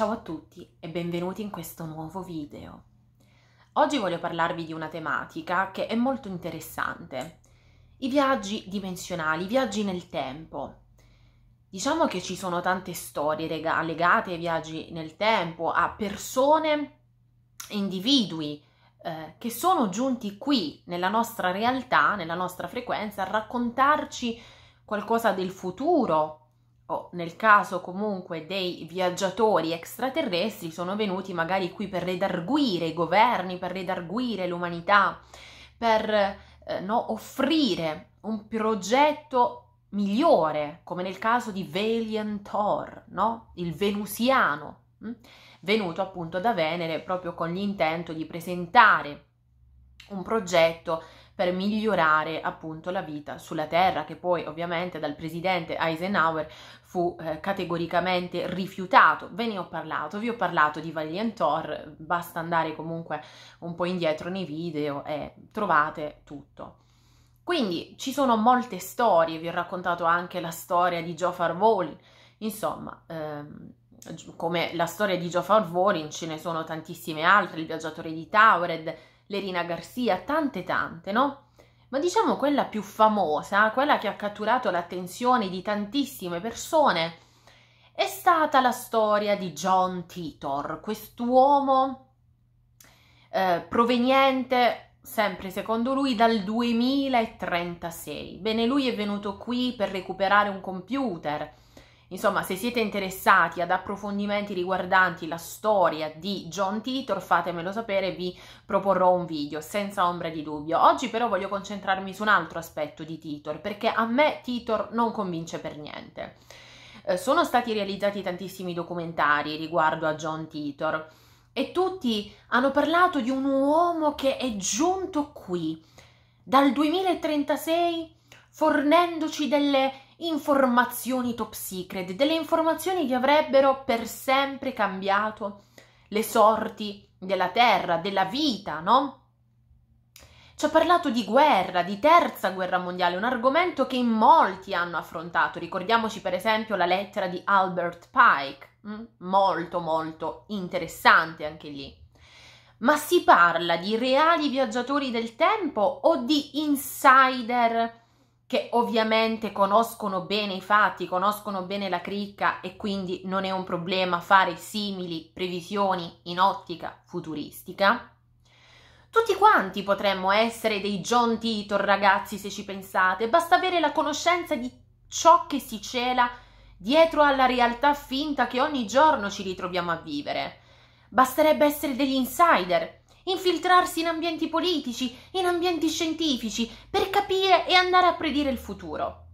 Ciao a tutti e benvenuti in questo nuovo video. Oggi voglio parlarvi di una tematica che è molto interessante, i viaggi dimensionali, i viaggi nel tempo. Diciamo che ci sono tante storie rega- legate ai viaggi nel tempo, a persone, individui eh, che sono giunti qui nella nostra realtà, nella nostra frequenza, a raccontarci qualcosa del futuro o nel caso comunque dei viaggiatori extraterrestri sono venuti magari qui per redarguire i governi, per redarguire l'umanità, per eh, no, offrire un progetto migliore, come nel caso di Valiant Thor, no? il venusiano, mh? Hm? venuto appunto da Venere proprio con l'intento di presentare un progetto per migliorare appunto la vita sulla Terra, che poi ovviamente dal presidente Eisenhower fu eh, categoricamente rifiutato. Ve ne ho parlato, vi ho parlato di Valientor, basta andare comunque un po' indietro nei video e trovate tutto. Quindi ci sono molte storie, vi ho raccontato anche la storia di Joe Wall, insomma, ehm, come la storia di Joe Farvolin ce ne sono tantissime altre, il viaggiatore di Taured, Lerina Garcia, tante tante, no? Ma diciamo quella più famosa, quella che ha catturato l'attenzione di tantissime persone, è stata la storia di John Titor, quest'uomo eh, proveniente sempre secondo lui dal 2036. Bene, lui è venuto qui per recuperare un computer Insomma, se siete interessati ad approfondimenti riguardanti la storia di John Titor, fatemelo sapere, e vi proporrò un video senza ombra di dubbio. Oggi però voglio concentrarmi su un altro aspetto di Titor, perché a me Titor non convince per niente. Eh, sono stati realizzati tantissimi documentari riguardo a John Titor e tutti hanno parlato di un uomo che è giunto qui dal 2036 fornendoci delle informazioni top secret, delle informazioni che avrebbero per sempre cambiato le sorti della terra, della vita, no? Ci ha parlato di guerra, di terza guerra mondiale, un argomento che in molti hanno affrontato. Ricordiamoci per esempio la lettera di Albert Pike, mm? molto molto interessante anche lì. Ma si parla di reali viaggiatori del tempo o di insider che ovviamente conoscono bene i fatti, conoscono bene la cricca e quindi non è un problema fare simili previsioni in ottica futuristica. Tutti quanti potremmo essere dei John Titor, ragazzi, se ci pensate, basta avere la conoscenza di ciò che si cela dietro alla realtà finta che ogni giorno ci ritroviamo a vivere. Basterebbe essere degli insider, infiltrarsi in ambienti politici, in ambienti scientifici, per capire e andare a predire il futuro.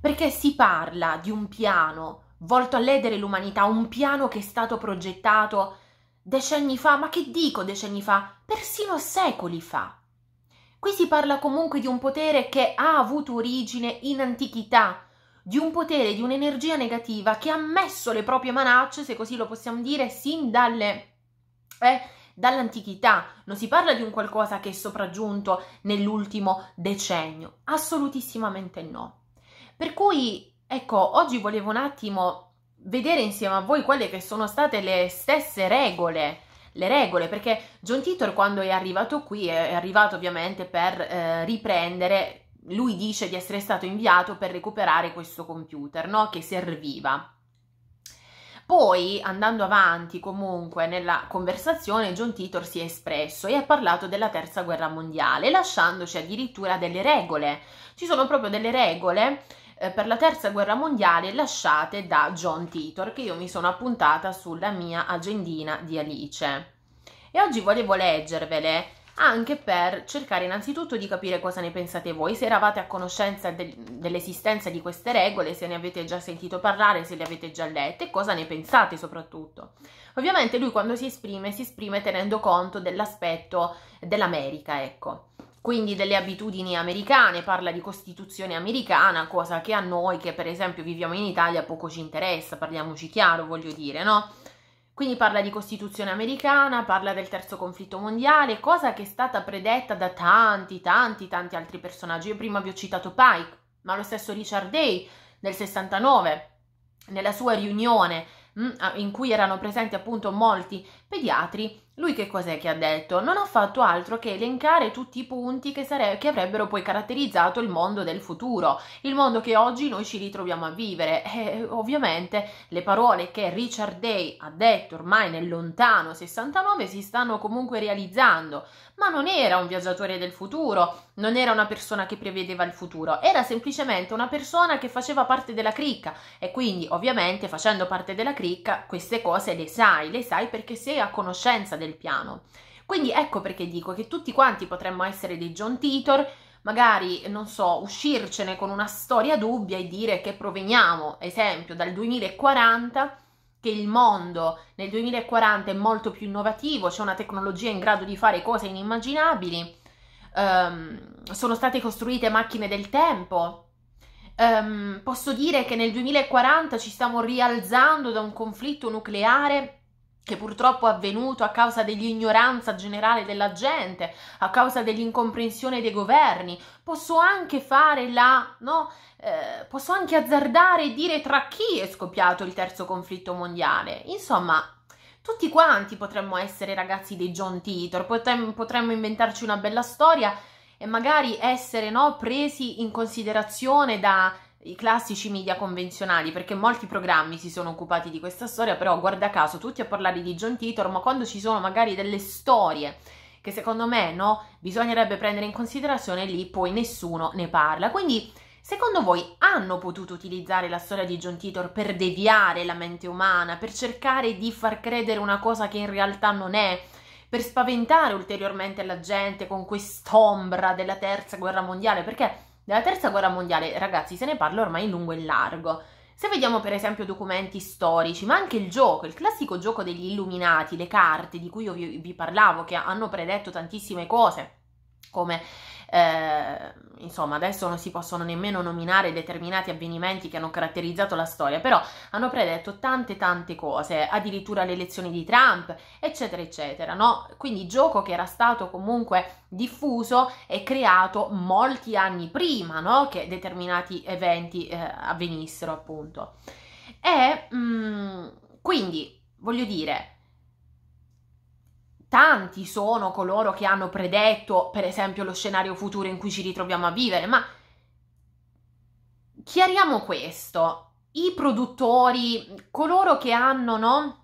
Perché si parla di un piano volto a ledere l'umanità, un piano che è stato progettato decenni fa, ma che dico decenni fa, persino secoli fa. Qui si parla comunque di un potere che ha avuto origine in antichità, di un potere, di un'energia negativa che ha messo le proprie manacce, se così lo possiamo dire, sin dalle eh, dall'antichità, non si parla di un qualcosa che è sopraggiunto nell'ultimo decennio, assolutissimamente no. Per cui, ecco, oggi volevo un attimo vedere insieme a voi quelle che sono state le stesse regole le regole, perché John Titor quando è arrivato qui è arrivato ovviamente per eh, riprendere, lui dice di essere stato inviato per recuperare questo computer, no? che serviva. Poi, andando avanti comunque nella conversazione, John Titor si è espresso e ha parlato della terza guerra mondiale, lasciandoci addirittura delle regole. Ci sono proprio delle regole eh, per la terza guerra mondiale lasciate da John Titor, che io mi sono appuntata sulla mia agendina di Alice. E oggi volevo leggervele anche per cercare innanzitutto di capire cosa ne pensate voi, se eravate a conoscenza del, dell'esistenza di queste regole, se ne avete già sentito parlare, se le avete già lette cosa ne pensate soprattutto. Ovviamente lui quando si esprime si esprime tenendo conto dell'aspetto dell'America, ecco. Quindi delle abitudini americane, parla di costituzione americana, cosa che a noi che per esempio viviamo in Italia poco ci interessa, parliamoci chiaro, voglio dire, no? Quindi parla di Costituzione americana, parla del terzo conflitto mondiale, cosa che è stata predetta da tanti, tanti, tanti altri personaggi. Io prima vi ho citato Pike, ma lo stesso Richard Day nel 69, nella sua riunione mm, in cui erano presenti appunto molti pediatri, lui che cos'è che ha detto? Non ha fatto altro che elencare tutti i punti che, sare- che avrebbero poi caratterizzato il mondo del futuro, il mondo che oggi noi ci ritroviamo a vivere. E eh, ovviamente le parole che Richard Day ha detto ormai nel lontano 69 si stanno comunque realizzando, ma non era un viaggiatore del futuro, non era una persona che prevedeva il futuro, era semplicemente una persona che faceva parte della cricca e quindi ovviamente facendo parte della cricca queste cose le sai, le sai perché sei a conoscenza del piano. Quindi ecco perché dico che tutti quanti potremmo essere dei John Titor, magari, non so, uscircene con una storia dubbia e dire che proveniamo, esempio, dal 2040 che il mondo nel 2040 è molto più innovativo, c'è una tecnologia in grado di fare cose inimmaginabili um, sono state costruite macchine del tempo. Um, posso dire che nel 2040 ci stiamo rialzando da un conflitto nucleare che purtroppo è avvenuto a causa dell'ignoranza generale della gente, a causa dell'incomprensione dei governi. Posso anche fare la, no? Eh, posso anche azzardare e dire tra chi è scoppiato il terzo conflitto mondiale. Insomma, tutti quanti potremmo essere ragazzi dei John Titor, potremmo, potremmo inventarci una bella storia e magari essere no, presi in considerazione dai classici media convenzionali, perché molti programmi si sono occupati di questa storia, però guarda caso tutti a parlare di John Titor, ma quando ci sono magari delle storie che secondo me no, bisognerebbe prendere in considerazione lì poi nessuno ne parla. Quindi Secondo voi hanno potuto utilizzare la storia di John Titor per deviare la mente umana, per cercare di far credere una cosa che in realtà non è, per spaventare ulteriormente la gente con quest'ombra della terza guerra mondiale? Perché della terza guerra mondiale, ragazzi, se ne parla ormai in lungo e in largo. Se vediamo per esempio documenti storici, ma anche il gioco, il classico gioco degli illuminati, le carte di cui io vi, vi parlavo, che hanno predetto tantissime cose, come eh, insomma adesso non si possono nemmeno nominare determinati avvenimenti che hanno caratterizzato la storia, però hanno predetto tante tante cose, addirittura le elezioni di Trump, eccetera, eccetera, no? Quindi gioco che era stato comunque diffuso e creato molti anni prima, no? Che determinati eventi eh, avvenissero, appunto. E mh, mm, quindi, voglio dire, tanti sono coloro che hanno predetto, per esempio, lo scenario futuro in cui ci ritroviamo a vivere, ma chiariamo questo. I produttori, coloro che hanno, no?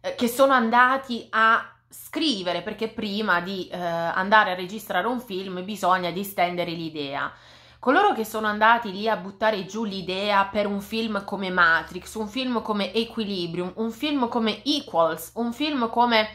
Eh, che sono andati a scrivere, perché prima di eh, andare a registrare un film bisogna distendere l'idea. Coloro che sono andati lì a buttare giù l'idea per un film come Matrix, un film come Equilibrium, un film come Equals, un film come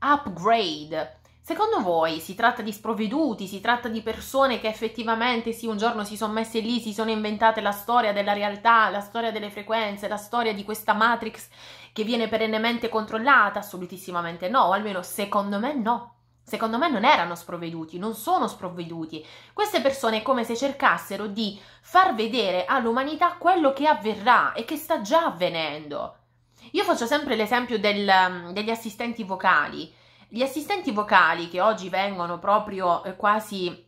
upgrade. Secondo voi si tratta di sprovveduti, si tratta di persone che effettivamente sì, un giorno si sono messe lì, si sono inventate la storia della realtà, la storia delle frequenze, la storia di questa matrix che viene perennemente controllata? Assolutissimamente no, o almeno secondo me no. Secondo me non erano sprovveduti, non sono sprovveduti. Queste persone è come se cercassero di far vedere all'umanità quello che avverrà e che sta già avvenendo. Io faccio sempre l'esempio del, mm, degli assistenti vocali. Gli assistenti vocali che oggi vengono proprio eh, quasi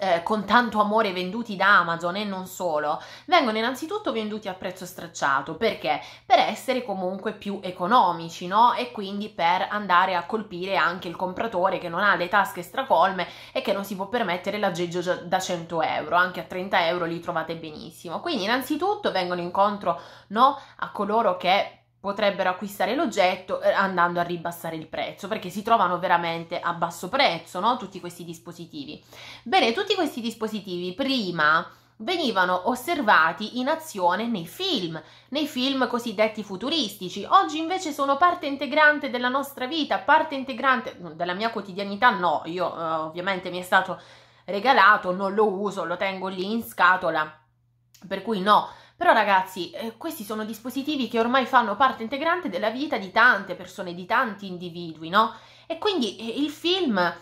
eh, con tanto amore venduti da Amazon e non solo, vengono innanzitutto venduti a prezzo stracciato perché? Per essere comunque più economici, no? E quindi per andare a colpire anche il compratore che non ha le tasche stracolme e che non si può permettere l'aggeggio da 100 euro, anche a 30 euro li trovate benissimo. Quindi, innanzitutto vengono incontro no, a coloro che potrebbero acquistare l'oggetto eh, andando a ribassare il prezzo perché si trovano veramente a basso prezzo no? tutti questi dispositivi bene tutti questi dispositivi prima venivano osservati in azione nei film nei film cosiddetti futuristici oggi invece sono parte integrante della nostra vita parte integrante mm, della mia quotidianità no io eh, ovviamente mi è stato regalato non lo uso lo tengo lì in scatola per cui no però ragazzi, eh, questi sono dispositivi che ormai fanno parte integrante della vita di tante persone, di tanti individui, no? E quindi eh, il film, eh,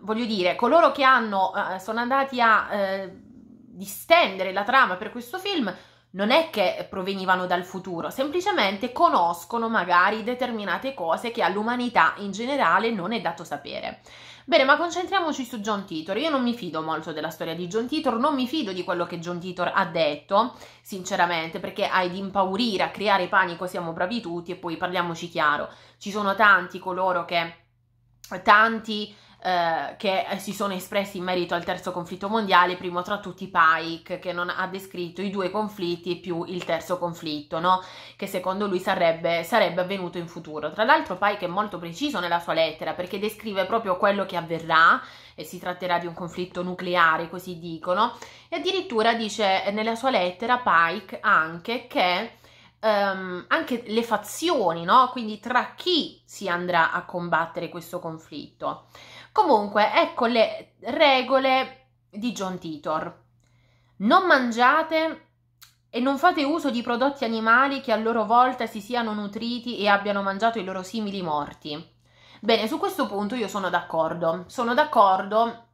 voglio dire, coloro che hanno, sono andati a distendere la trama per questo film non è che provenivano dal futuro, semplicemente conoscono magari determinate cose che all'umanità in generale non è dato sapere. Bene, ma concentriamoci su John Titor. Io non mi fido molto della storia di John Titor, non mi fido di quello che John Titor ha detto, sinceramente, perché ad impaurire, a creare panico siamo bravi tutti e poi parliamoci chiaro, ci sono tanti coloro che tanti eh, che eh, si sono espressi in merito al terzo conflitto mondiale, primo tra tutti Pike, che non ha descritto i due conflitti più il terzo conflitto, no? che secondo lui sarebbe, sarebbe avvenuto in futuro. Tra l'altro Pike è molto preciso nella sua lettera perché descrive proprio quello che avverrà e si tratterà di un conflitto nucleare, così dicono, e addirittura dice nella sua lettera Pike anche che um, anche le fazioni, no? Quindi tra chi si andrà a combattere questo conflitto. Comunque, ecco le regole di John Titor. Non mangiate e non fate uso di prodotti animali che a loro volta si siano nutriti e abbiano mangiato i loro simili morti. Bene, su questo punto io sono d'accordo. Sono d'accordo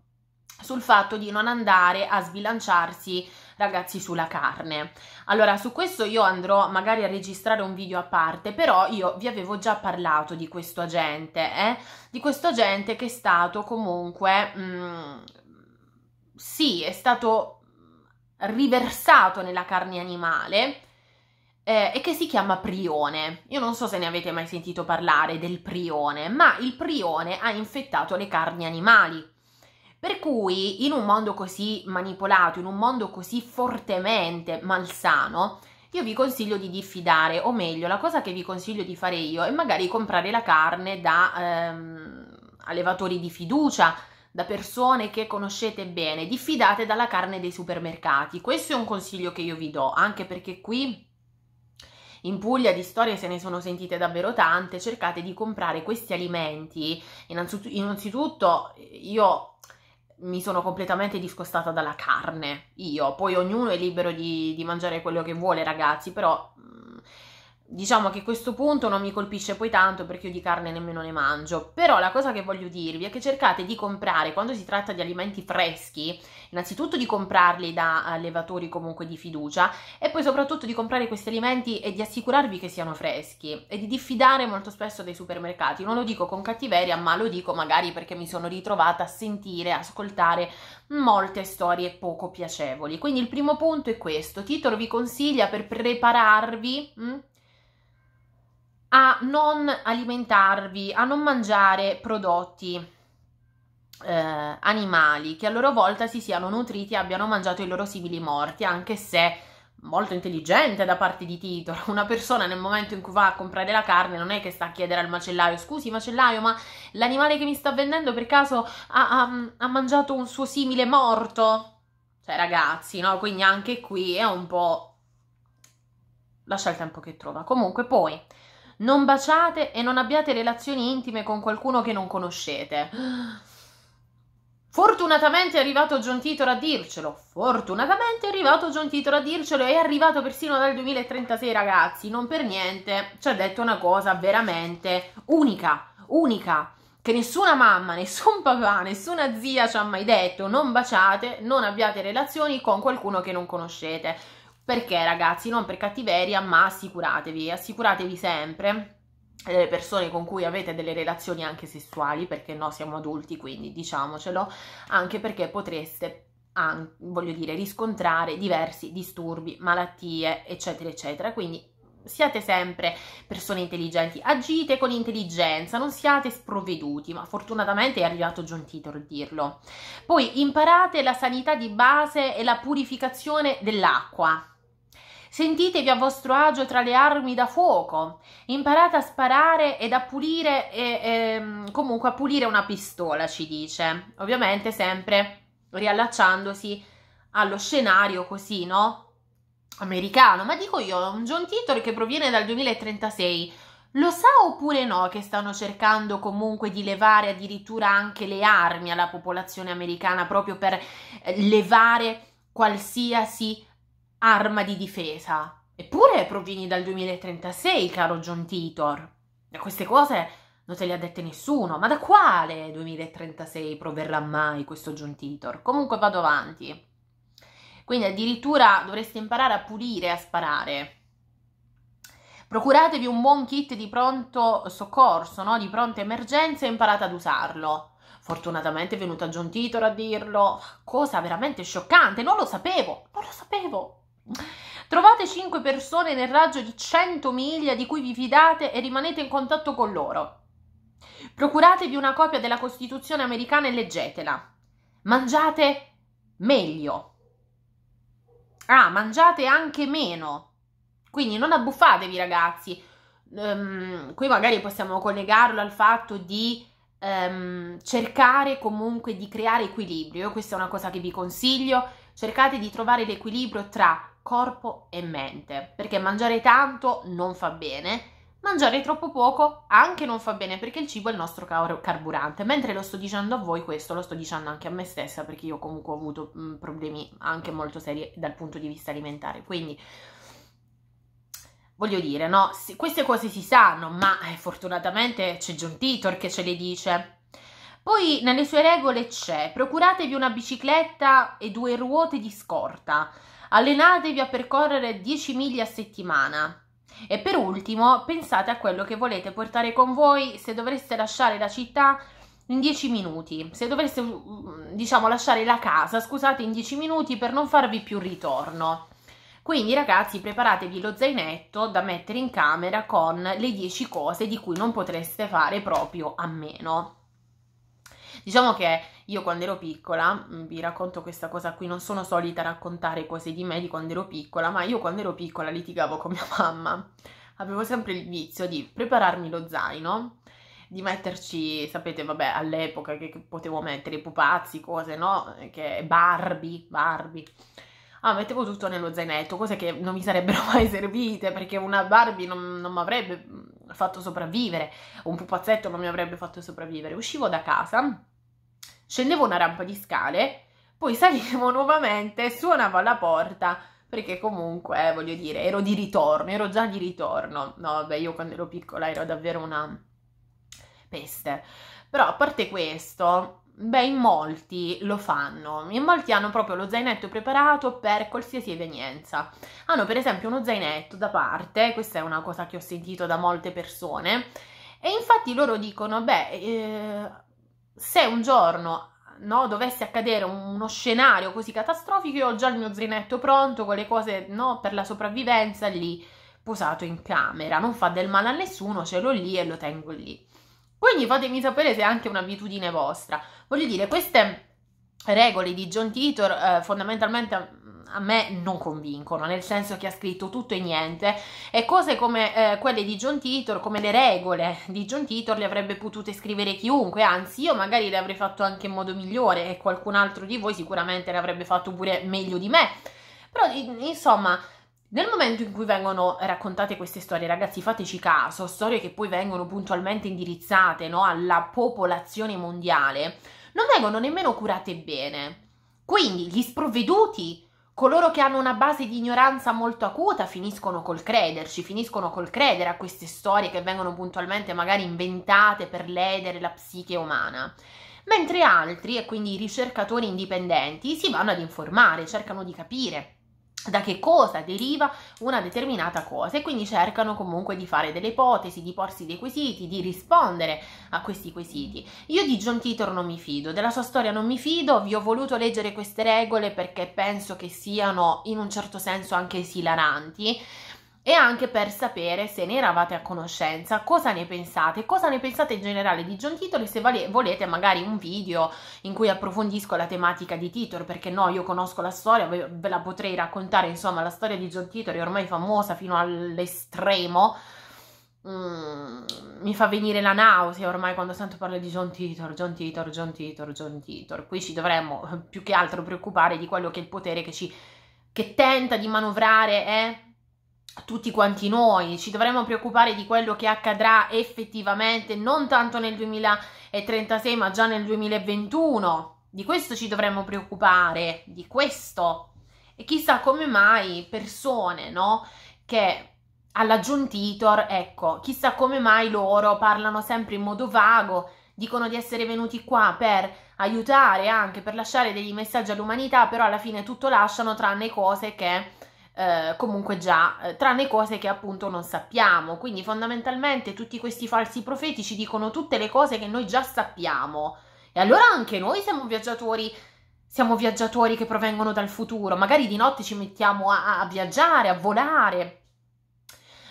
sul fatto di non andare a sbilanciarsi ragazzi sulla carne. Allora su questo io andrò magari a registrare un video a parte, però io vi avevo già parlato di questo agente, eh? di questo agente che è stato comunque... Mh, mm, sì, è stato riversato nella carne animale eh, e che si chiama prione. Io non so se ne avete mai sentito parlare del prione, ma il prione ha infettato le carni animali. Per cui in un mondo così manipolato, in un mondo così fortemente malsano, io vi consiglio di diffidare, o meglio, la cosa che vi consiglio di fare io è magari comprare la carne da ehm, allevatori di fiducia, da persone che conoscete bene, diffidate dalla carne dei supermercati. Questo è un consiglio che io vi do, anche perché qui in Puglia di storie se ne sono sentite davvero tante, cercate di comprare questi alimenti. Innanzitutto, io mi sono completamente discostata dalla carne, io. Poi ognuno è libero di, di mangiare quello che vuole, ragazzi, però diciamo che questo punto non mi colpisce poi tanto perché io di carne nemmeno ne mangio, però la cosa che voglio dirvi è che cercate di comprare, quando si tratta di alimenti freschi, innanzitutto di comprarli da allevatori comunque di fiducia e poi soprattutto di comprare questi alimenti e di assicurarvi che siano freschi e di diffidare molto spesso dai supermercati. Non lo dico con cattiveria, ma lo dico magari perché mi sono ritrovata a sentire, ascoltare molte storie poco piacevoli. Quindi il primo punto è questo, Titolo vi consiglia per prepararvi... Mh, mm, a non alimentarvi, a non mangiare prodotti eh, animali che a loro volta si siano nutriti e abbiano mangiato i loro simili morti, anche se molto intelligente da parte di Tito. Una persona nel momento in cui va a comprare la carne non è che sta a chiedere al macellaio: scusi, macellaio, ma l'animale che mi sta vendendo per caso ha, ha, ha mangiato un suo simile morto? Cioè, ragazzi, no? Quindi anche qui è un po'. Lascia il tempo che trova. Comunque, poi non baciate e non abbiate relazioni intime con qualcuno che non conoscete. Fortunatamente è arrivato John Titor a dircelo. Fortunatamente è arrivato John Titor a dircelo. È arrivato persino dal 2036, ragazzi. Non per niente ci ha detto una cosa veramente unica. Unica. Che nessuna mamma, nessun papà, nessuna zia ci ha mai detto. Non baciate, non abbiate relazioni con qualcuno che non conoscete. Perché ragazzi, non per cattiveria, ma assicuratevi, assicuratevi sempre delle eh, persone con cui avete delle relazioni anche sessuali, perché no, siamo adulti, quindi diciamocelo, anche perché potreste anche, voglio dire, riscontrare diversi disturbi, malattie, eccetera, eccetera. Quindi siate sempre persone intelligenti, agite con intelligenza, non siate sprovveduti, ma fortunatamente è arrivato John Titor a dirlo. Poi imparate la sanità di base e la purificazione dell'acqua Sentitevi a vostro agio tra le armi da fuoco. Imparate a sparare ed a pulire, e, e, ehm, comunque a pulire una pistola, ci dice. Ovviamente sempre riallacciandosi allo scenario così, no? Americano, ma dico io, un John Titor che proviene dal 2036. Lo sa oppure no che stanno cercando comunque di levare addirittura anche le armi alla popolazione americana proprio per eh, levare qualsiasi arma di difesa. Eppure provieni dal 2036, caro John Titor. E queste cose non te le ha dette nessuno, ma da quale 2036 proverrà mai questo John Titor? Comunque vado avanti. Quindi addirittura dovreste imparare a pulire e a sparare. Procuratevi un buon kit di pronto soccorso, no? di pronta emergenza e imparate ad usarlo. Fortunatamente è venuta John Titor a dirlo. Cosa veramente scioccante, non lo sapevo, non lo sapevo. Trovate 5 persone nel raggio di 100 miglia di cui vi fidate e rimanete in contatto con loro. Procuratevi una copia della Costituzione americana e leggetela. Mangiate meglio. Ah, mangiate anche meno. Quindi non abbuffatevi, ragazzi. Um, qui magari possiamo collegarlo al fatto di um, cercare comunque di creare equilibrio. Questa è una cosa che vi consiglio cercate di trovare l'equilibrio tra corpo e mente, perché mangiare tanto non fa bene, mangiare troppo poco anche non fa bene perché il cibo è il nostro carburante. Mentre lo sto dicendo a voi questo, lo sto dicendo anche a me stessa perché io comunque ho avuto mm, problemi anche molto seri dal punto di vista alimentare. Quindi voglio dire, no, queste cose si sanno, ma eh, fortunatamente c'è John Titor che ce le dice. Poi nelle sue regole c'è: procuratevi una bicicletta e due ruote di scorta, allenatevi a percorrere 10 miglia a settimana. E per ultimo, pensate a quello che volete portare con voi se dovreste lasciare la città in 10 minuti. Se dovreste, mm, mm, diciamo, lasciare la casa, scusate, in 10 minuti per non farvi più ritorno. Quindi ragazzi preparatevi lo zainetto da mettere in camera con le 10 cose di cui non potreste fare proprio a meno. Diciamo che io quando ero piccola, mm, vi racconto questa cosa qui, non sono solita raccontare cose di me di quando ero piccola, ma io quando ero piccola litigavo con mia mamma. Avevo sempre il vizio di prepararmi lo zaino, di metterci, sapete, vabbè, all'epoca che, che potevo mettere pupazzi, cose, no? Che Barbie, Barbie. Ah, mettevo tutto nello zainetto, cose che non mi sarebbero mai servite perché una Barbie non, non mi avrebbe mm, fatto sopravvivere, un pupazzetto non mi avrebbe fatto sopravvivere. Uscivo da casa scendevo una rampa di scale, poi salivo nuovamente, suonavo alla porta, perché comunque, eh, voglio dire, ero di ritorno, ero già di ritorno. No, vabbè, io quando ero piccola ero davvero una peste. Però a parte questo, beh, in molti lo fanno, in molti hanno proprio lo zainetto preparato per qualsiasi evenienza. Hanno per esempio uno zainetto da parte, questa è una cosa che ho sentito da molte persone, e infatti loro dicono, beh, eh, se un giorno no, dovesse accadere uno scenario così catastrofico, io ho già il mio zainetto pronto con le cose no, per la sopravvivenza lì posato in camera. Non fa del male a nessuno, ce l'ho lì e lo tengo lì. Quindi fatemi sapere se è anche un'abitudine vostra. Voglio dire, queste regole di John Titor eh, fondamentalmente a me non convincono, nel senso che ha scritto tutto e niente e cose come eh, quelle di John Titor, come le regole di John Titor le avrebbe potute scrivere chiunque, anzi io magari le avrei fatto anche in modo migliore e qualcun altro di voi sicuramente le avrebbe fatto pure meglio di me. Però insomma, nel momento in cui vengono raccontate queste storie, ragazzi, fateci caso, storie che poi vengono puntualmente indirizzate no, alla popolazione mondiale, non vengono nemmeno curate bene. Quindi gli sprovveduti Coloro che hanno una base di ignoranza molto acuta finiscono col crederci, finiscono col credere a queste storie che vengono puntualmente magari inventate per ledere la psiche umana. Mentre altri, e quindi i ricercatori indipendenti, si vanno ad informare, cercano di capire, da che cosa deriva una determinata cosa e quindi cercano comunque di fare delle ipotesi, di porsi dei quesiti, di rispondere a questi quesiti. Io di John Titor non mi fido, della sua storia non mi fido, vi ho voluto leggere queste regole perché penso che siano in un certo senso anche esilaranti, e anche per sapere se ne eravate a conoscenza, cosa ne pensate, cosa ne pensate in generale di John Titor e se vale, volete magari un video in cui approfondisco la tematica di Titor, perché no, io conosco la storia, ve, ve la potrei raccontare, insomma, la storia di John Titor è ormai famosa fino all'estremo. Mm, mi fa venire la nausea ormai quando sento parlare di John Titor, John Titor, John Titor, John Titor. Qui ci dovremmo più che altro preoccupare di quello che è il potere che ci che tenta di manovrare, eh? tutti quanti noi, ci dovremmo preoccupare di quello che accadrà effettivamente non tanto nel 2036 ma già nel 2021, di questo ci dovremmo preoccupare, di questo. E chissà come mai persone, no, che all'aggiuntitor ecco, chissà come mai loro parlano sempre in modo vago, dicono di essere venuti qua per aiutare anche, per lasciare degli messaggi all'umanità, però alla fine tutto lasciano tranne cose che eh, comunque già, eh, tranne cose che appunto non sappiamo. Quindi fondamentalmente tutti questi falsi profeti ci dicono tutte le cose che noi già sappiamo. E allora anche noi siamo viaggiatori, siamo viaggiatori che provengono dal futuro, magari di notte ci mettiamo a, a viaggiare, a volare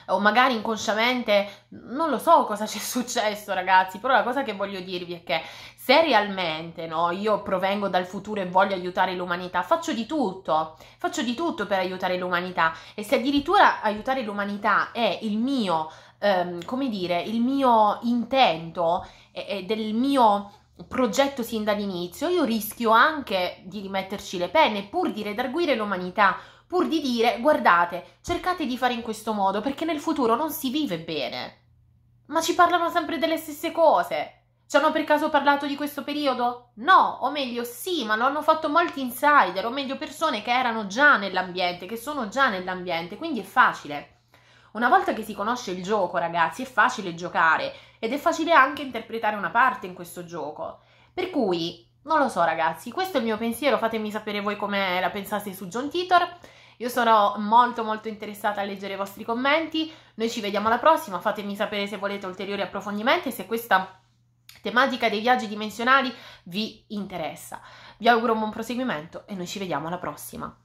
o magari inconsciamente, non lo so cosa ci è successo ragazzi, però la cosa che voglio dirvi è che se realmente no, io provengo dal futuro e voglio aiutare l'umanità, faccio di tutto, faccio di tutto per aiutare l'umanità e se addirittura aiutare l'umanità è il mio, ehm, come dire, il mio intento e, e del mio progetto sin dall'inizio, io rischio anche di rimetterci le penne pur di redarguire l'umanità pur di dire guardate, cercate di fare in questo modo perché nel futuro non si vive bene. Ma ci parlano sempre delle stesse cose. Ci hanno per caso parlato di questo periodo? No, o meglio sì, ma lo hanno fatto molti insider, o meglio persone che erano già nell'ambiente, che sono già nell'ambiente, quindi è facile. Una volta che si conosce il gioco, ragazzi, è facile giocare ed è facile anche interpretare una parte in questo gioco. Per cui, non lo so ragazzi, questo è il mio pensiero, fatemi sapere voi come la pensate su John Titor. Io sono molto molto interessata a leggere i vostri commenti, noi ci vediamo alla prossima, fatemi sapere se volete ulteriori approfondimenti e se questa tematica dei viaggi dimensionali vi interessa. Vi auguro un buon proseguimento e noi ci vediamo alla prossima.